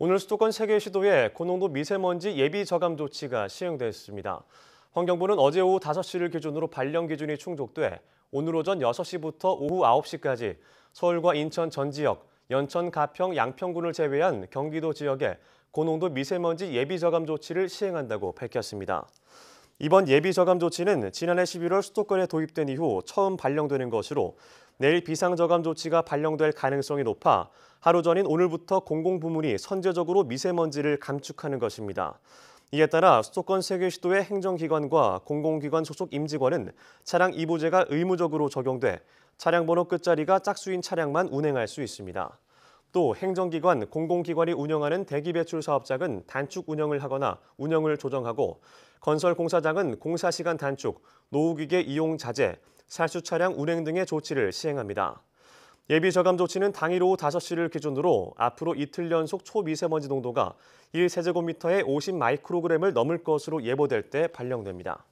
오늘 수도권 3개 시도에 고농도 미세먼지 예비 저감 조치가 시행됐습니다. 환경부는 어제 오후 5시를 기준으로 발령 기준이 충족돼 오늘 오전 6시부터 오후 9시까지 서울과 인천 전 지역, 연천 가평 양평군을 제외한 경기도 지역에 고농도 미세먼지 예비 저감 조치를 시행한다고 밝혔습니다. 이번 예비 저감 조치는 지난해 11월 수도권에 도입된 이후 처음 발령되는 것으로 내일 비상저감 조치가 발령될 가능성이 높아 하루 전인 오늘부터 공공부문이 선제적으로 미세먼지를 감축하는 것입니다. 이에 따라 수도권 3개 시도의 행정기관과 공공기관 소속 임직원은 차량 이부제가 의무적으로 적용돼 차량 번호 끝자리가 짝수인 차량만 운행할 수 있습니다. 또 행정기관, 공공기관이 운영하는 대기배출 사업장은 단축 운영을 하거나 운영을 조정하고 건설 공사장은 공사 시간 단축, 노후기계 이용 자제, 살수 차량 운행 등의 조치를 시행합니다. 예비 저감 조치는 당일 오후 5시를 기준으로 앞으로 이틀 연속 초미세먼지 농도가 1세제곱미터에 50 마이크로그램을 넘을 것으로 예보될 때 발령됩니다.